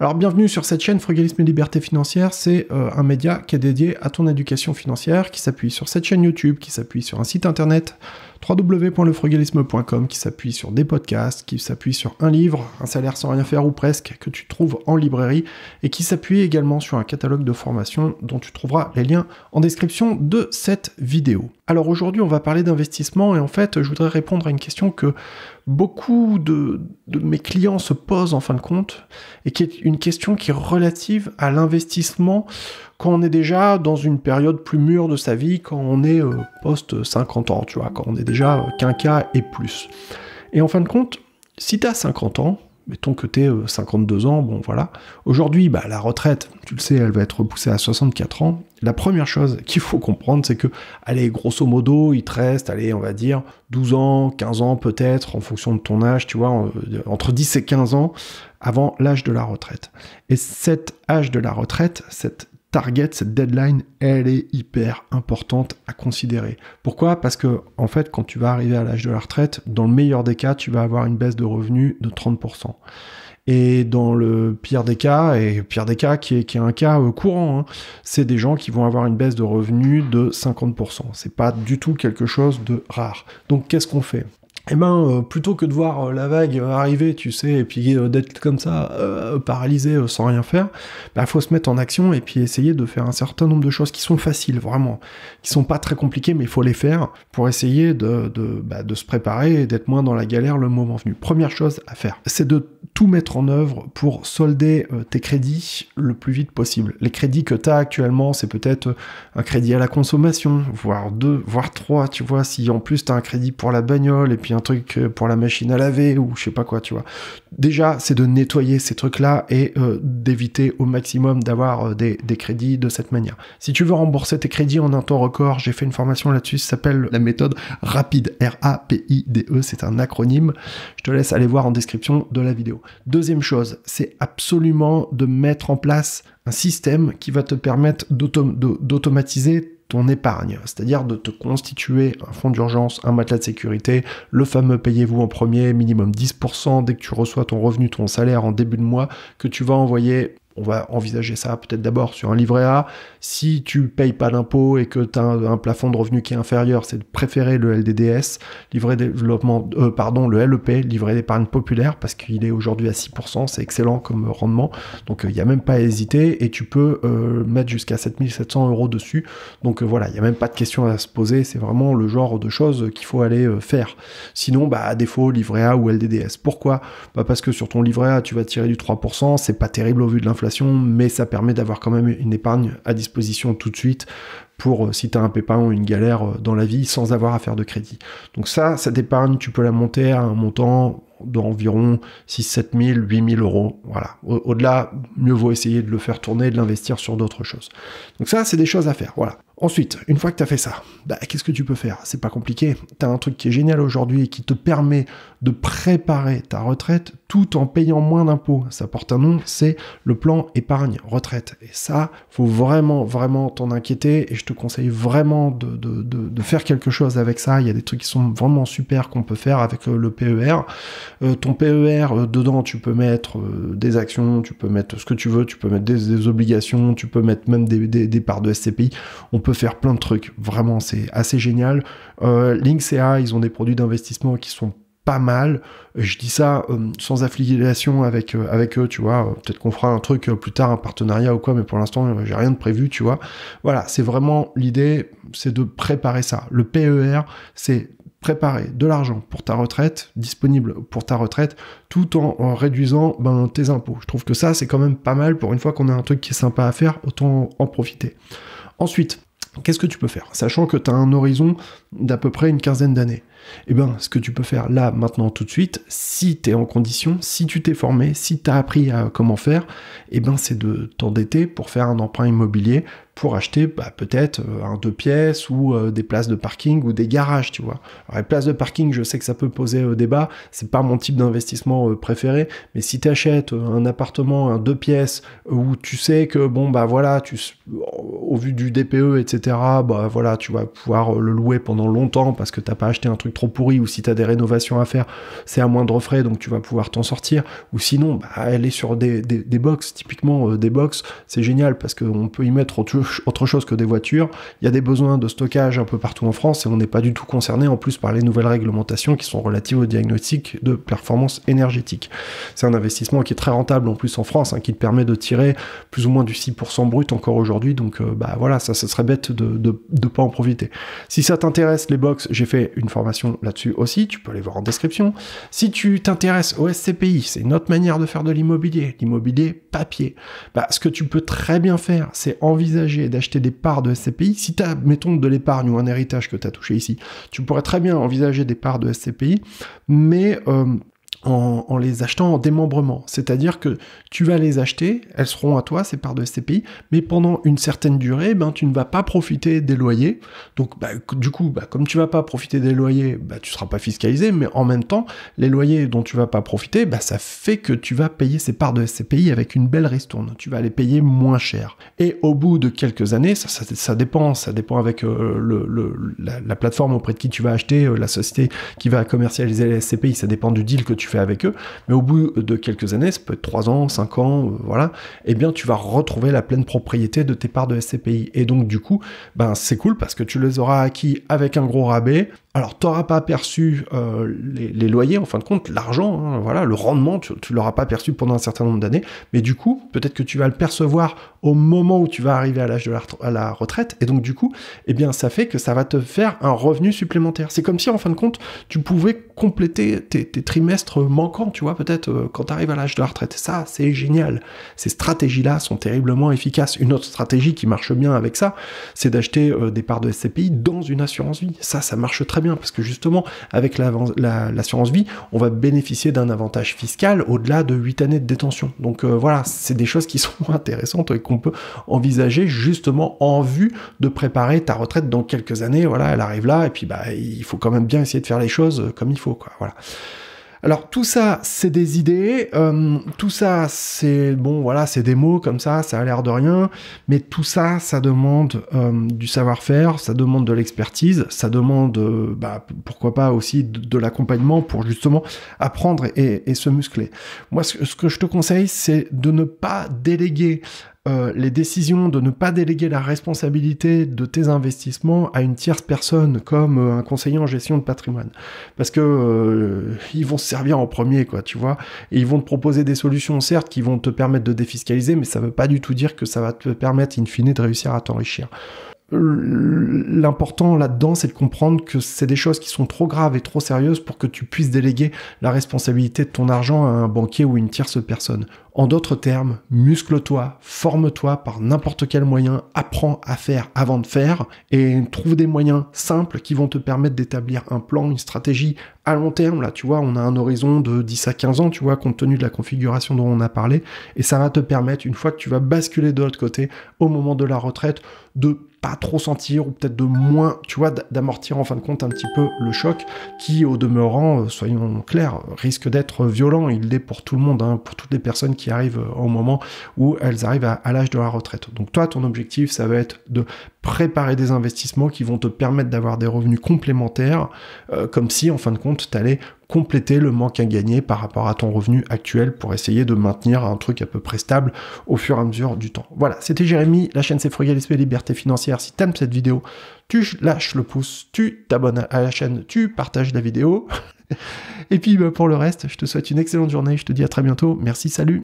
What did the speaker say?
Alors bienvenue sur cette chaîne Frugalisme et Liberté Financière, c'est euh, un média qui est dédié à ton éducation financière, qui s'appuie sur cette chaîne YouTube, qui s'appuie sur un site internet www.lefrugalisme.com qui s'appuie sur des podcasts, qui s'appuie sur un livre, un salaire sans rien faire ou presque, que tu trouves en librairie, et qui s'appuie également sur un catalogue de formation dont tu trouveras les liens en description de cette vidéo. Alors aujourd'hui, on va parler d'investissement et en fait, je voudrais répondre à une question que beaucoup de, de, mes clients se posent en fin de compte et qui est une question qui est relative à l'investissement quand on est déjà dans une période plus mûre de sa vie, quand on est euh, post 50 ans, tu vois, quand on est déjà euh, quinca et plus. Et en fin de compte, si t'as 50 ans, mettons que t'es 52 euh, ans, bon voilà, aujourd'hui, bah, la retraite, tu le sais, elle va être repoussée à 64 ans. La première chose qu'il faut comprendre, c'est que, allez, grosso modo, il te reste, allez, on va dire, 12 ans, 15 ans peut-être, en fonction de ton âge, tu vois, entre 10 et 15 ans avant l'âge de la retraite. Et cet âge de la retraite, cette target, cette deadline, elle est hyper importante à considérer. Pourquoi Parce que, en fait, quand tu vas arriver à l'âge de la retraite, dans le meilleur des cas, tu vas avoir une baisse de revenus de 30%. Et dans le pire des cas, et pire des cas qui est, un cas euh, courant, hein, c'est des gens qui vont avoir une baisse de revenus de 50%. C'est pas du tout quelque chose de rare. Donc qu'est-ce qu'on fait eh ben, euh, plutôt que de voir euh, la vague euh, arriver, tu sais, et puis d'être comme ça, paralysé, sans rien faire, il bah, faut se mettre en action et puis essayer de faire un certain nombre de choses qui sont faciles, vraiment, qui sont pas très compliquées, mais il faut les faire pour essayer de, de, bah, de se préparer et d'être moins dans la galère le moment venu. Première chose à faire, c'est de mettre en œuvre pour solder euh, tes crédits le plus vite possible. Les crédits que tu as actuellement, c'est peut-être euh, un crédit à la consommation, voire deux, voire trois, tu vois, si en plus tu as un crédit pour la bagnole et puis un truc euh, pour la machine à laver ou je sais pas quoi, tu vois. Déjà, c'est de nettoyer ces trucs-là et d'éviter au maximum d'avoir des, des crédits de cette manière. Si tu veux rembourser tes crédits en un temps record, j'ai fait une formation là-dessus, ça s'appelle la méthode RAPIDE, R-A-P-I-D-E, c'est un acronyme. Je te laisse aller voir en description de la vidéo. Deuxième chose, c'est absolument de mettre en place un système qui va te permettre d'automatiser ton épargne, c'est-à-dire de te constituer un fonds d'urgence, un matelas de sécurité, le fameux payez-vous en premier, minimum 10% dès que tu reçois ton revenu, ton salaire en début de mois, que tu vas envoyer on va envisager ça peut-être d'abord sur un livret A. Si tu payes pas d'impôt et que tu as un, plafond de revenus qui est inférieur, c'est de préférer le LDDS, livret développement, euh, pardon, le LEP, livret d'épargne populaire, parce qu'il est aujourd'hui à 6%, c'est excellent comme rendement. Donc il euh, n'y a même pas à hésiter et tu peux euh, mettre jusqu'à 7700 euros dessus. Donc voilà, il n'y a même pas de question à se poser, c'est vraiment le genre de choses qu'il faut aller faire. Sinon, bah, à défaut, livret A ou LDDS. Pourquoi bah Parce que sur ton livret A, tu vas tirer du 3%, c'est pas terrible au vu de l'inflation mais ça permet d'avoir quand même une épargne à disposition tout de suite pour euh, si tu as un pépin ou une galère euh, dans la vie sans avoir à faire de crédit. Donc ça, cette épargne, tu peux la monter à un montant d'environ 6, 7 000, 8 000 euros. Voilà. Au-delà, mieux vaut essayer de le faire tourner, de l'investir sur d'autres choses. Donc ça, c'est des choses à faire. Voilà. Ensuite, une fois que tu as fait ça, bah, qu'est-ce que tu peux faire C'est pas compliqué. Tu as un truc qui est génial aujourd'hui et qui te permet de préparer ta retraite tout en payant moins d'impôts. Ça porte un nom, c'est le plan épargne retraite. Et ça, faut vraiment, vraiment t'en inquiéter. Et je te conseille vraiment de, de, de, faire quelque chose avec ça. Il y a des trucs qui sont vraiment super qu'on peut faire avec euh, le PER. Euh, ton PER, euh, dedans, tu peux mettre des actions, tu peux mettre ce que tu veux, tu peux mettre des, obligations, tu peux mettre même des, des, parts de SCPI. On peut faire plein de trucs. Vraiment, c'est assez génial. Euh, ils ont des produits d'investissement qui sont pas mal. Je dis ça euh, sans affiliation avec, euh, avec eux, tu vois. Peut-être qu'on fera un truc euh, plus tard, un partenariat ou quoi, mais pour l'instant, j'ai rien de prévu, tu vois. Voilà, c'est vraiment l'idée, c'est de préparer ça. Le PER, c'est préparer de l'argent pour ta retraite, disponible pour ta retraite, tout en, en réduisant ben, tes impôts. Je trouve que ça, c'est quand même pas mal pour une fois qu'on a un truc qui est sympa à faire, autant en profiter. Ensuite, Qu'est-ce que tu peux faire Sachant que tu as un horizon d'à peu près une quinzaine d'années. Eh bien, ce que tu peux faire là, maintenant, tout de suite, si tu es en condition, si tu t'es formé, si tu as appris à comment faire, eh ben, c'est de t'endetter pour faire un emprunt immobilier pour acheter bah, peut-être euh, un deux pièces ou euh, des places de parking ou des garages, tu vois. les places de parking, je sais que ça peut poser débat, euh, débat, c'est pas mon type d'investissement préféré, mais si tu achètes un appartement, un deux pièces, où tu sais que, bon, bah voilà, tu, au vu du DPE, etc., bah voilà, tu vas pouvoir euh, le louer pendant longtemps parce que tu t'as pas acheté un truc trop pourri ou si tu as des rénovations à faire, c'est à moindre frais donc tu vas pouvoir t'en sortir. Ou sinon, bah, est sur des, des, box, typiquement euh, des box, c'est génial parce qu'on peut y mettre autre, autre chose que des voitures. Il y a des besoins de stockage un peu partout en France et on n'est pas du tout concerné en plus par les nouvelles réglementations qui sont relatives au diagnostic de performance énergétique. C'est un investissement qui est très rentable en plus en France, hein, qui te permet de tirer plus ou moins du 6% brut encore aujourd'hui, donc euh, bah voilà, ça, ça serait bête de, de, pas en profiter. Si ça t'intéresse, les box, j'ai fait une formation là-dessus aussi, tu peux aller voir en description. Si tu t'intéresses au SCPI, c'est une autre manière de faire de l'immobilier, l'immobilier papier. Bah, ce que tu peux très bien faire, c'est envisager d'acheter des parts de SCPI. Si tu as, mettons, de l'épargne ou un héritage que tu as touché ici, tu pourrais très bien envisager des parts de SCPI, mais... Euh, en, les achetant en démembrement. C'est-à-dire que tu vas les acheter, elles seront à toi, ces parts de SCPI mais pendant une certaine durée, ben, tu ne vas pas profiter des loyers. Donc, bah, du coup, bah, comme tu vas pas profiter des loyers, ben, tu seras pas fiscalisé, mais en même temps, les loyers dont tu vas pas profiter, ben, ça fait que tu vas payer ces parts de SCPI avec une belle ristourne. Tu vas les payer moins cher. Et au bout de quelques années, ça, dépend, ça dépend avec euh, la, plateforme auprès de qui tu vas acheter, euh, la société qui va commercialiser les SCPI, ça dépend du deal que tu fais avec eux, mais au bout de quelques années, ça peut être 3 ans, 5 ans, euh, voilà, et eh bien tu vas retrouver la pleine propriété de tes parts de SCPI. Et donc du coup, ben c'est cool parce que tu les auras acquis avec un gros rabais, alors, tu n'auras pas perçu euh, les, loyers, en fin de compte, l'argent, hein, voilà, le rendement, tu ne l'auras pas perçu pendant un certain nombre d'années, mais du coup, peut-être que tu vas le percevoir au moment où tu vas arriver à l'âge de la, retraite, et donc du coup, eh bien, ça fait que ça va te faire un revenu supplémentaire. C'est comme si, en fin de compte, tu pouvais compléter tes, trimestres manquants, tu vois, peut-être euh, quand tu arrives à l'âge de la retraite. Ça, c'est génial. Ces stratégies-là sont terriblement efficaces. Une autre stratégie qui marche bien avec ça, c'est d'acheter euh, des parts de SCPI dans une assurance vie. Ça, ça marche très bien parce que justement, avec l'assurance vie, on va bénéficier d'un avantage fiscal au-delà de 8 années de détention. Donc euh, voilà, c'est des choses qui sont intéressantes et qu'on peut envisager justement en vue de préparer ta retraite dans quelques années. Voilà, elle arrive là et puis bah, il faut quand même bien essayer de faire les choses euh, comme il faut. voilà. Alors tout ça, c'est des idées, euh, tout ça, c'est bon, voilà, c'est des mots comme ça, ça a l'air de rien, mais tout ça, ça demande euh, du savoir-faire, ça demande de l'expertise, ça demande, euh, bah, pourquoi pas aussi de, l'accompagnement pour justement apprendre et, se muscler. Moi, ce que je te conseille, c'est de ne pas déléguer euh, les décisions de ne pas déléguer la responsabilité de tes investissements à une tierce personne comme euh, un conseiller en gestion de patrimoine parce que euh, ils vont se servir en premier quoi tu vois et ils vont te proposer des solutions certes qui vont te permettre de défiscaliser mais ça ne veut pas du tout dire que ça va te permettre in fine de réussir à t'enrichir l'important là-dedans, c'est de comprendre que c'est des choses qui sont trop graves et trop sérieuses pour que tu puisses déléguer la responsabilité de ton argent à un banquier ou une tierce personne. En d'autres termes, muscle-toi, forme-toi par n'importe quel moyen, apprends à faire avant de faire et trouve des moyens simples qui vont te permettre d'établir un plan, une stratégie à long terme. Là, tu vois, on a un horizon de 10 à 15 ans, tu vois, compte tenu de la configuration dont on a parlé et ça va te permettre, une fois que tu vas basculer de l'autre côté au moment de la retraite, de pas trop sentir ou peut-être de moins, tu vois, d'amortir en fin de compte un petit peu le choc qui, au demeurant, euh, soyons clairs, risque d'être violent. Il l'est pour tout le monde, hein, pour toutes les personnes qui arrivent euh, au moment où elles arrivent à, l'âge de la retraite. Donc toi, ton objectif, ça va être de préparer des investissements qui vont te permettre d'avoir des revenus complémentaires, euh, comme si, en fin de compte, tu allais compléter le manque à gagner par rapport à ton revenu actuel pour essayer de maintenir un truc à peu près stable au fur et à mesure du temps. Voilà, c'était Jérémy, la chaîne c'est Frugalisme et Liberté Financière. Si t'aimes cette vidéo, tu lâches le pouce, tu t'abonnes à la chaîne, tu partages la vidéo. et puis bah, pour le reste, je te souhaite une excellente journée, je te dis à très bientôt. Merci, salut